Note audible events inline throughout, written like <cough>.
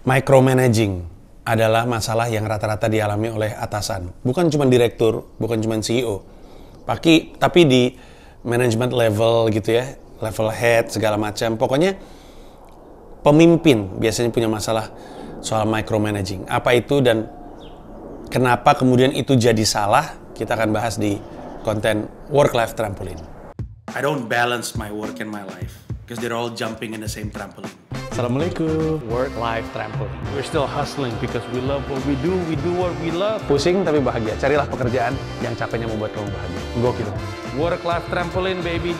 Micromanaging adalah masalah yang rata-rata dialami oleh atasan. Bukan cuma direktur, bukan cuma CEO. Paki, tapi di management level gitu ya, level head segala macam. Pokoknya pemimpin biasanya punya masalah soal micromanaging. Apa itu dan kenapa kemudian itu jadi salah? Kita akan bahas di konten Work Life Trampoline. I don't balance my work and my life because they're all jumping in the same trampoline. Assalamualaikum. Work life trampoline. We're still hustling because we love what we do. We do what we love. Pusing tapi bahagia. Carilah pekerjaan yang capeknya membuat kamu bahagia. Gokil. Work life trampoline baby.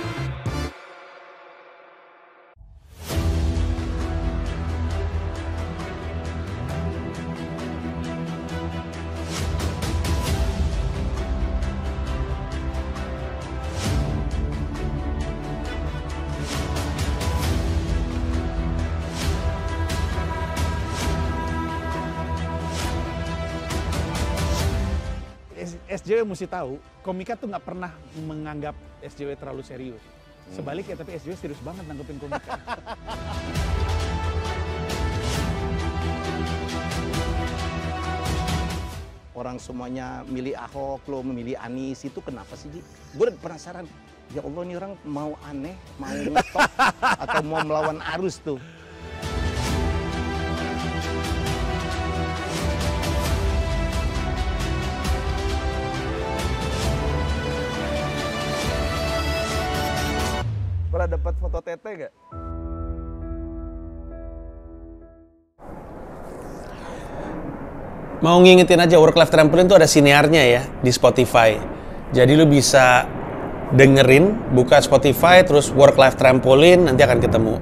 SJW mesti tahu, komika tuh nggak pernah menganggap SJW terlalu serius. Hmm. Sebaliknya tapi SJW serius banget nanggepin komika. <laughs> Orang semuanya milih Ahok, lo memilih Anies, itu kenapa sih, Ji? Gue penasaran, ya Allah ini orang mau aneh, mau ngetop, <laughs> atau mau melawan arus tuh. dapat foto tete nggak? Mau ngingetin aja Work Life Trampoline itu ada siniarnya ya di Spotify. Jadi lu bisa dengerin, buka Spotify, terus Work Life Trampoline, nanti akan ketemu.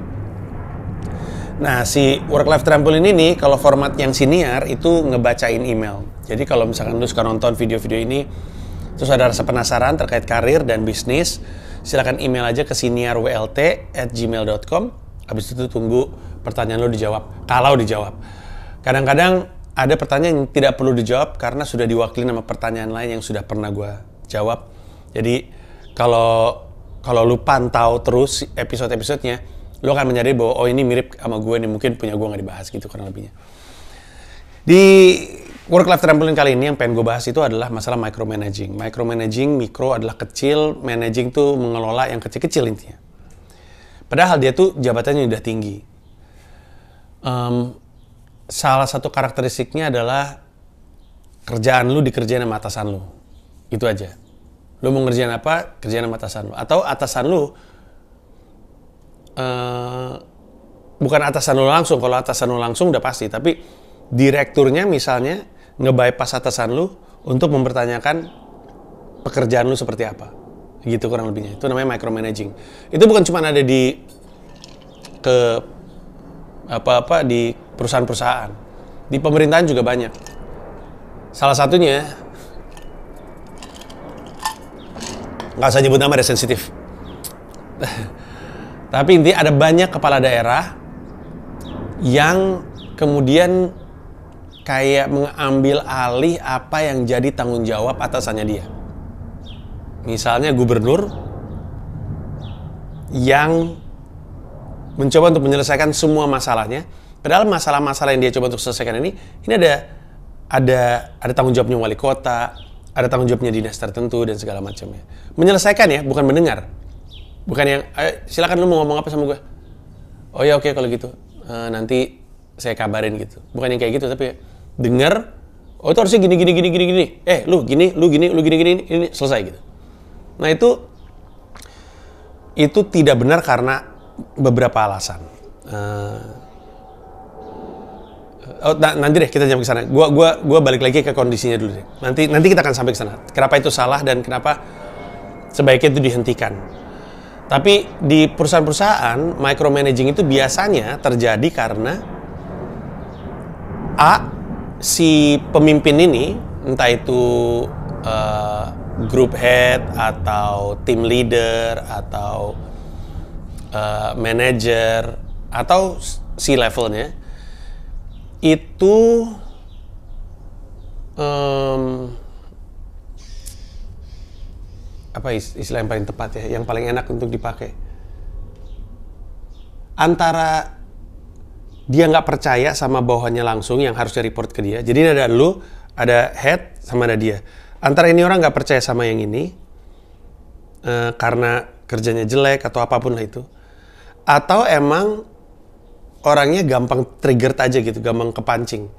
Nah, si Work Life Trampoline ini kalau format yang siniar itu ngebacain email. Jadi kalau misalkan lu suka nonton video-video ini, terus ada rasa penasaran terkait karir dan bisnis, silahkan email aja ke siniarwlt at gmail.com habis itu tunggu pertanyaan lo dijawab kalau dijawab kadang-kadang ada pertanyaan yang tidak perlu dijawab karena sudah diwakili nama pertanyaan lain yang sudah pernah gue jawab jadi kalau kalau lu pantau terus episode-episodenya lo akan menyadari bahwa oh ini mirip sama gue nih mungkin punya gue nggak dibahas gitu karena lebihnya di Work life trampoline kali ini yang pengen gue bahas itu adalah masalah micromanaging. Micromanaging, mikro adalah kecil, managing tuh mengelola yang kecil-kecil intinya. Padahal dia tuh jabatannya udah tinggi. Um, salah satu karakteristiknya adalah kerjaan lu dikerjain sama atasan lu. Itu aja. Lu mau ngerjain apa, kerjaan sama atasan lu. Atau atasan lu uh, bukan atasan lu langsung. Kalau atasan lu langsung udah pasti, tapi direkturnya misalnya nge-bypass atasan lu untuk mempertanyakan pekerjaan lu seperti apa. Gitu kurang lebihnya. Itu namanya micromanaging. Itu bukan cuma ada di ke apa-apa di perusahaan-perusahaan. Di pemerintahan juga banyak. Salah satunya nggak usah nyebut nama ada sensitif. <laughs> Tapi intinya ada banyak kepala daerah yang kemudian kayak mengambil alih apa yang jadi tanggung jawab atasannya dia. Misalnya gubernur yang mencoba untuk menyelesaikan semua masalahnya, padahal masalah-masalah yang dia coba untuk selesaikan ini, ini ada ada ada tanggung jawabnya wali kota, ada tanggung jawabnya dinas tertentu dan segala macamnya. Menyelesaikan ya, bukan mendengar. Bukan yang, silakan lu mau ngomong apa sama gue. Oh ya oke okay, kalau gitu. Uh, nanti saya kabarin gitu. Bukan yang kayak gitu tapi dengar oh itu harusnya gini gini gini gini gini eh lu gini lu gini lu gini gini ini, selesai gitu nah itu itu tidak benar karena beberapa alasan uh, oh, nah, nanti deh kita jam ke sana gua gua gua balik lagi ke kondisinya dulu deh nanti nanti kita akan sampai ke sana kenapa itu salah dan kenapa sebaiknya itu dihentikan tapi di perusahaan-perusahaan micromanaging itu biasanya terjadi karena A si pemimpin ini entah itu uh, group head atau team leader atau uh, manager atau si levelnya itu um, apa istilah yang paling tepat ya yang paling enak untuk dipakai antara dia nggak percaya sama bawahannya langsung yang harusnya report ke dia. Jadi ada lu, ada head, sama ada dia. Antara ini orang nggak percaya sama yang ini uh, karena kerjanya jelek atau apapun lah itu. Atau emang orangnya gampang trigger aja gitu, gampang kepancing.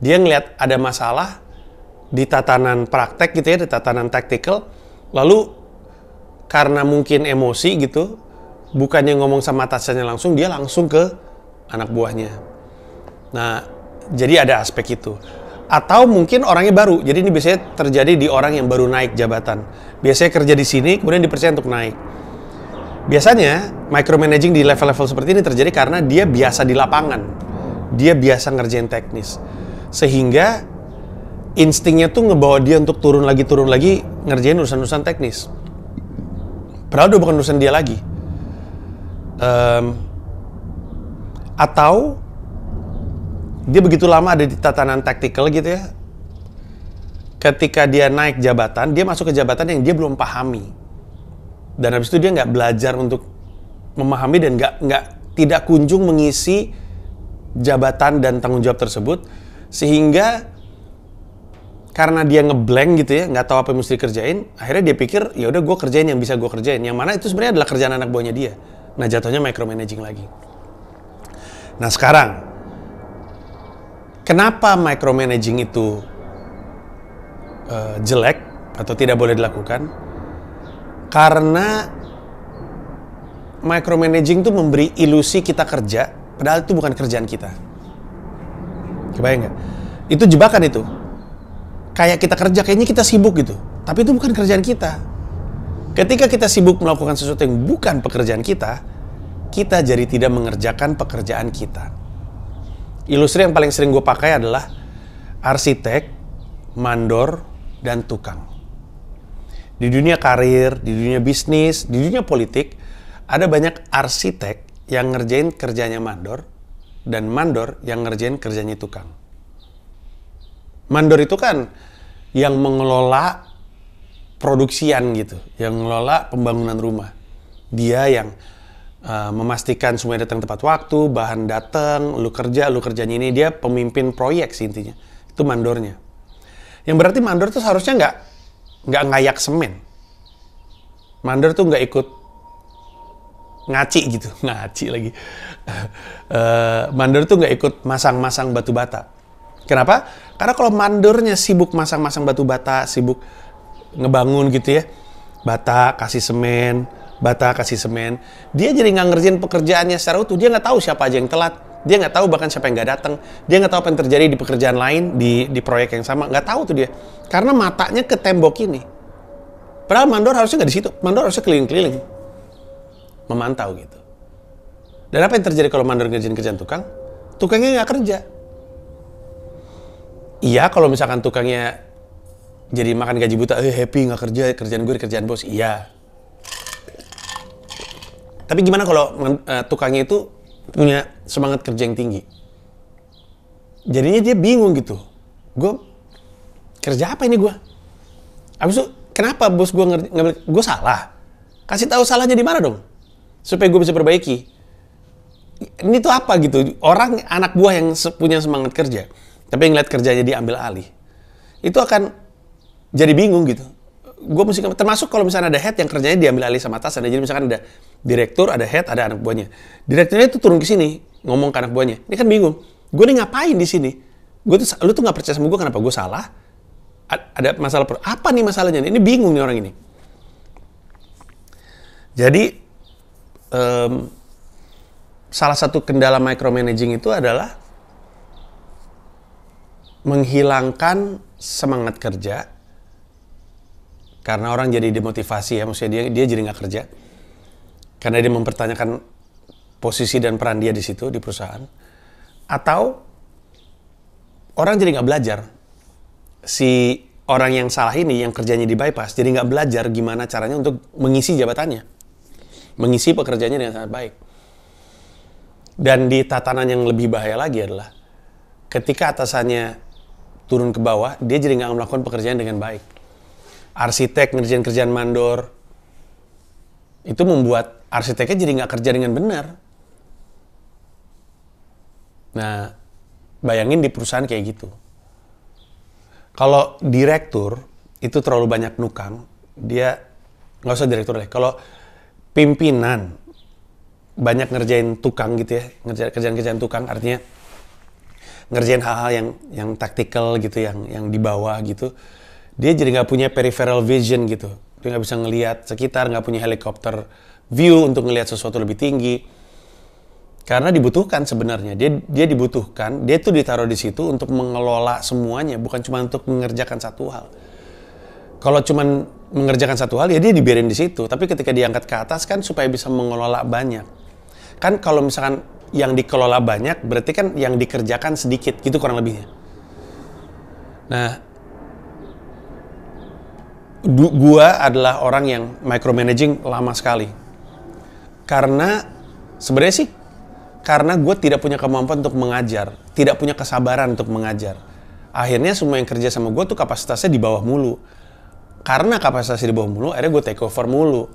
Dia ngeliat ada masalah di tatanan praktek gitu ya, di tatanan tactical, lalu karena mungkin emosi gitu, bukannya ngomong sama atasannya langsung, dia langsung ke anak buahnya. Nah, jadi ada aspek itu. Atau mungkin orangnya baru. Jadi ini biasanya terjadi di orang yang baru naik jabatan. Biasanya kerja di sini, kemudian dipercaya untuk naik. Biasanya micromanaging di level-level seperti ini terjadi karena dia biasa di lapangan. Dia biasa ngerjain teknis. Sehingga instingnya tuh ngebawa dia untuk turun lagi, turun lagi, ngerjain urusan-urusan teknis. Padahal udah bukan urusan dia lagi. Um, atau dia begitu lama ada di tatanan taktikal gitu ya ketika dia naik jabatan dia masuk ke jabatan yang dia belum pahami dan habis itu dia nggak belajar untuk memahami dan nggak nggak tidak kunjung mengisi jabatan dan tanggung jawab tersebut sehingga karena dia ngeblank gitu ya nggak tahu apa yang mesti kerjain akhirnya dia pikir ya udah gue kerjain yang bisa gue kerjain yang mana itu sebenarnya adalah kerjaan anak buahnya dia nah jatuhnya micromanaging lagi Nah sekarang, kenapa micromanaging itu uh, jelek atau tidak boleh dilakukan? Karena micromanaging itu memberi ilusi kita kerja, padahal itu bukan kerjaan kita. Kebayang nggak? Itu jebakan itu. Kayak kita kerja, kayaknya kita sibuk gitu. Tapi itu bukan kerjaan kita. Ketika kita sibuk melakukan sesuatu yang bukan pekerjaan kita, kita jadi tidak mengerjakan pekerjaan kita. Ilustrasi yang paling sering gue pakai adalah arsitek, mandor, dan tukang. Di dunia karir, di dunia bisnis, di dunia politik, ada banyak arsitek yang ngerjain kerjanya mandor, dan mandor yang ngerjain kerjanya tukang. Mandor itu kan yang mengelola produksian gitu, yang mengelola pembangunan rumah. Dia yang uh, memastikan semuanya datang tepat waktu, bahan datang, lu kerja, lu kerjanya ini dia pemimpin proyek sih intinya. Itu mandornya. Yang berarti mandor tuh seharusnya nggak nggak ngayak semen. Mandor tuh nggak ikut ngaci gitu, <laughs> ngaci lagi. uh, <laughs> mandor tuh nggak ikut masang-masang batu bata. Kenapa? Karena kalau mandornya sibuk masang-masang batu bata, sibuk ngebangun gitu ya, bata kasih semen, bata kasih semen dia jadi nggak ngerjain pekerjaannya secara utuh dia nggak tahu siapa aja yang telat dia nggak tahu bahkan siapa yang nggak datang dia nggak tahu apa yang terjadi di pekerjaan lain di di proyek yang sama nggak tahu tuh dia karena matanya ke tembok ini padahal mandor harusnya nggak di situ mandor harusnya keliling-keliling memantau gitu dan apa yang terjadi kalau mandor ngerjain kerjaan tukang tukangnya nggak kerja iya kalau misalkan tukangnya jadi makan gaji buta eh happy nggak kerja kerjaan gue kerjaan bos iya tapi gimana kalau uh, tukangnya itu punya semangat kerja yang tinggi? Jadinya dia bingung gitu. Gue kerja apa ini gue? Abis itu kenapa bos gue ngambil? Gue salah. Kasih tahu salahnya di mana dong? Supaya gue bisa perbaiki. Ini tuh apa gitu? Orang anak buah yang punya semangat kerja, tapi yang ngeliat kerjanya diambil alih, itu akan jadi bingung gitu. Gue mesti termasuk kalau misalnya ada head yang kerjanya diambil alih sama atasan, jadi misalkan ada direktur, ada head, ada anak buahnya. Direkturnya itu turun ke sini, ngomong ke anak buahnya. Ini kan bingung. Gue nih ngapain di sini? Gue tuh, lu tuh nggak percaya sama gue kenapa gue salah? A ada masalah per apa nih masalahnya? Ini bingung nih orang ini. Jadi um, salah satu kendala micromanaging itu adalah menghilangkan semangat kerja karena orang jadi demotivasi ya maksudnya dia dia jadi nggak kerja karena dia mempertanyakan posisi dan peran dia di situ di perusahaan atau orang jadi nggak belajar si orang yang salah ini yang kerjanya di bypass jadi nggak belajar gimana caranya untuk mengisi jabatannya mengisi pekerjaannya dengan sangat baik dan di tatanan yang lebih bahaya lagi adalah ketika atasannya turun ke bawah dia jadi nggak melakukan pekerjaan dengan baik arsitek ngerjain kerjaan mandor itu membuat arsiteknya jadi nggak kerja dengan benar. Nah, bayangin di perusahaan kayak gitu. Kalau direktur itu terlalu banyak nukang, dia nggak usah direktur deh. Kalau pimpinan banyak ngerjain tukang gitu ya, ngerjain kerjaan-kerjaan tukang artinya ngerjain hal-hal yang yang taktikal gitu, yang yang di bawah gitu. Dia jadi nggak punya peripheral vision gitu. Dia nggak bisa ngelihat sekitar, nggak punya helikopter view untuk ngelihat sesuatu lebih tinggi karena dibutuhkan sebenarnya dia dia dibutuhkan dia tuh ditaruh di situ untuk mengelola semuanya bukan cuma untuk mengerjakan satu hal kalau cuma mengerjakan satu hal ya dia dibiarin di situ tapi ketika diangkat ke atas kan supaya bisa mengelola banyak kan kalau misalkan yang dikelola banyak berarti kan yang dikerjakan sedikit gitu kurang lebihnya nah gua adalah orang yang micromanaging lama sekali karena sebenarnya sih karena gue tidak punya kemampuan untuk mengajar, tidak punya kesabaran untuk mengajar. Akhirnya semua yang kerja sama gue tuh kapasitasnya di bawah mulu. Karena kapasitasnya di bawah mulu, akhirnya gue take over mulu.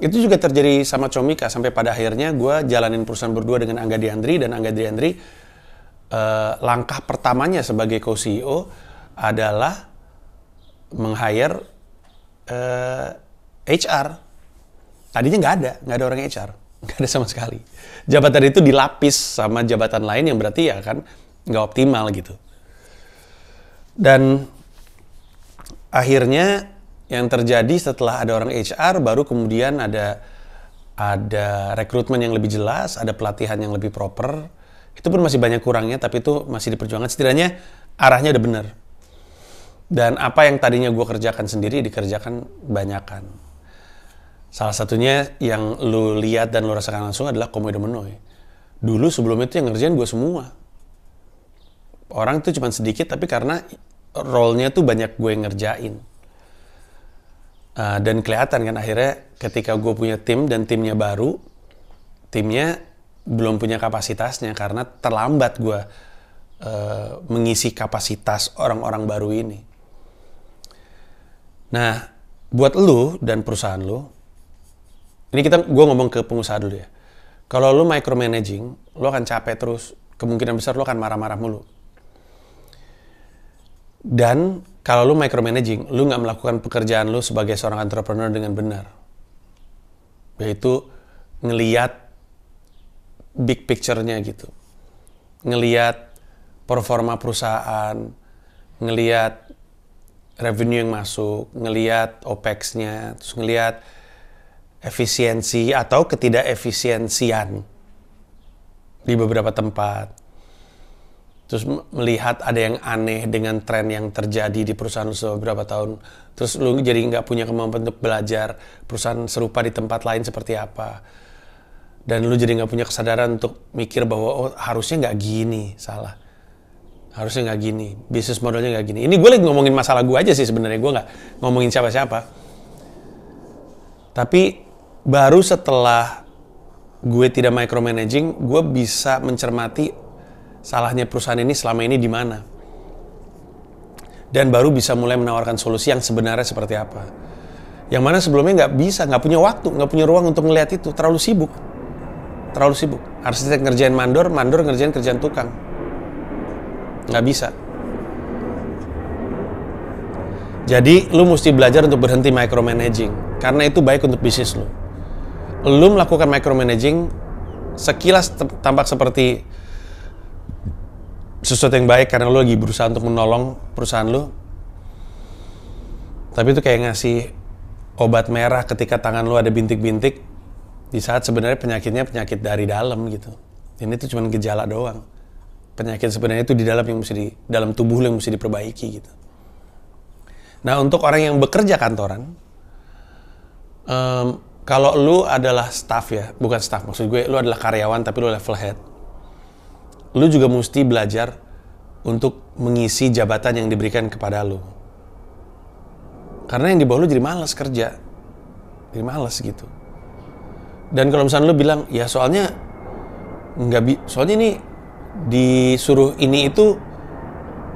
Itu juga terjadi sama Comika sampai pada akhirnya gue jalanin perusahaan berdua dengan Angga Diandri dan Angga Diandri eh, langkah pertamanya sebagai co-CEO adalah meng-hire eh, HR tadinya nggak ada, nggak ada orang HR, <laughs> nggak ada sama sekali. Jabatan itu dilapis sama jabatan lain yang berarti ya kan nggak optimal gitu. Dan akhirnya yang terjadi setelah ada orang HR, baru kemudian ada ada rekrutmen yang lebih jelas, ada pelatihan yang lebih proper. Itu pun masih banyak kurangnya, tapi itu masih diperjuangkan. Setidaknya arahnya udah benar. Dan apa yang tadinya gue kerjakan sendiri dikerjakan banyakan. Salah satunya yang lu lihat dan lu rasakan langsung adalah komedo Menoy. Dulu sebelum itu yang ngerjain gue semua. Orang tuh cuma sedikit tapi karena role-nya tuh banyak gue ngerjain. Uh, dan kelihatan kan akhirnya ketika gue punya tim dan timnya baru, timnya belum punya kapasitasnya karena terlambat gue uh, mengisi kapasitas orang-orang baru ini. Nah, buat lu dan perusahaan lu, ini kita gue ngomong ke pengusaha dulu ya kalau lo micromanaging lo akan capek terus kemungkinan besar lo akan marah-marah mulu dan kalau lo micromanaging lo nggak melakukan pekerjaan lo sebagai seorang entrepreneur dengan benar yaitu ngeliat big picture-nya gitu ngeliat performa perusahaan ngeliat revenue yang masuk ngeliat opex-nya terus ngeliat efisiensi atau ketidakefisiensian di beberapa tempat. Terus melihat ada yang aneh dengan tren yang terjadi di perusahaan lu beberapa tahun. Terus lu jadi nggak punya kemampuan untuk belajar perusahaan serupa di tempat lain seperti apa. Dan lu jadi nggak punya kesadaran untuk mikir bahwa oh harusnya nggak gini, salah. Harusnya nggak gini, bisnis modelnya nggak gini. Ini gue lagi ngomongin masalah gue aja sih sebenarnya, gue nggak ngomongin siapa-siapa. Tapi baru setelah gue tidak micromanaging, gue bisa mencermati salahnya perusahaan ini selama ini di mana. Dan baru bisa mulai menawarkan solusi yang sebenarnya seperti apa. Yang mana sebelumnya nggak bisa, nggak punya waktu, nggak punya ruang untuk melihat itu, terlalu sibuk. Terlalu sibuk. Arsitek ngerjain mandor, mandor ngerjain kerjaan tukang. Nggak bisa. Jadi lu mesti belajar untuk berhenti micromanaging. Karena itu baik untuk bisnis lu lu melakukan micromanaging sekilas tampak seperti sesuatu yang baik karena lu lagi berusaha untuk menolong perusahaan lu tapi itu kayak ngasih obat merah ketika tangan lu ada bintik-bintik di saat sebenarnya penyakitnya penyakit dari dalam gitu ini tuh cuma gejala doang penyakit sebenarnya itu di dalam yang mesti di dalam tubuh lu yang mesti diperbaiki gitu nah untuk orang yang bekerja kantoran um, kalau lu adalah staff ya, bukan staff maksud gue, lu adalah karyawan tapi lu level head. Lu juga mesti belajar untuk mengisi jabatan yang diberikan kepada lu. Karena yang di bawah lu jadi males kerja. Jadi males gitu. Dan kalau misalnya lu bilang, ya soalnya nggak bi soalnya ini disuruh ini itu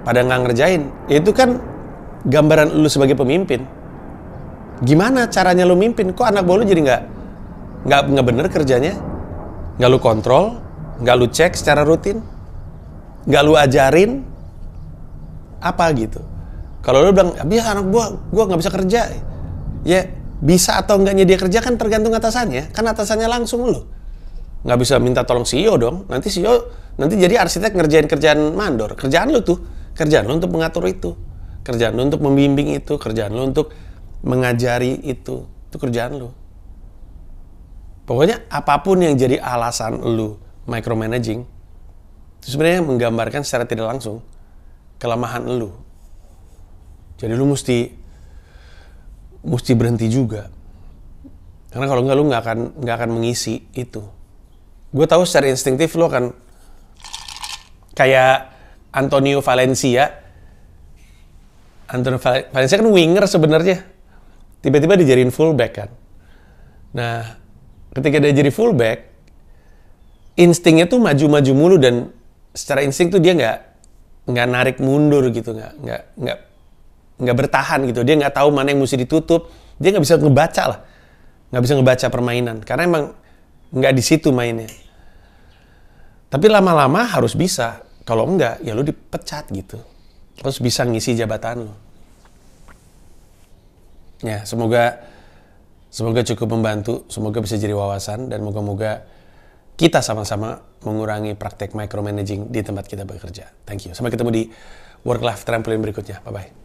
pada nggak ngerjain. Ya itu kan gambaran lu sebagai pemimpin gimana caranya lu mimpin kok anak bolu jadi nggak nggak nggak bener kerjanya nggak lu kontrol nggak lu cek secara rutin nggak lu ajarin apa gitu kalau lu bilang biar anak gua gua nggak bisa kerja ya bisa atau enggaknya dia kerja kan tergantung atasannya kan atasannya langsung lu nggak bisa minta tolong CEO dong nanti CEO nanti jadi arsitek ngerjain kerjaan mandor kerjaan lu tuh kerjaan lu untuk mengatur itu kerjaan lu untuk membimbing itu kerjaan lu untuk mengajari itu itu kerjaan lu pokoknya apapun yang jadi alasan lu micromanaging itu sebenarnya menggambarkan secara tidak langsung kelemahan lu jadi lu mesti mesti berhenti juga karena kalau nggak lu nggak akan nggak akan mengisi itu gue tahu secara instinktif lu akan kayak Antonio Valencia Antonio Valencia kan winger sebenarnya tiba-tiba dijadiin fullback kan. Nah, ketika dia jadi fullback, instingnya tuh maju-maju mulu dan secara insting tuh dia nggak nggak narik mundur gitu, nggak nggak nggak nggak bertahan gitu. Dia nggak tahu mana yang mesti ditutup. Dia nggak bisa ngebaca lah, nggak bisa ngebaca permainan karena emang nggak di situ mainnya. Tapi lama-lama harus bisa. Kalau enggak, ya lu dipecat gitu. terus bisa ngisi jabatan lo. Ya, Semoga semoga cukup membantu, semoga bisa jadi wawasan dan moga-moga kita sama-sama mengurangi praktek micromanaging di tempat kita bekerja. Thank you. Sampai ketemu di work life trampoline berikutnya. Bye bye.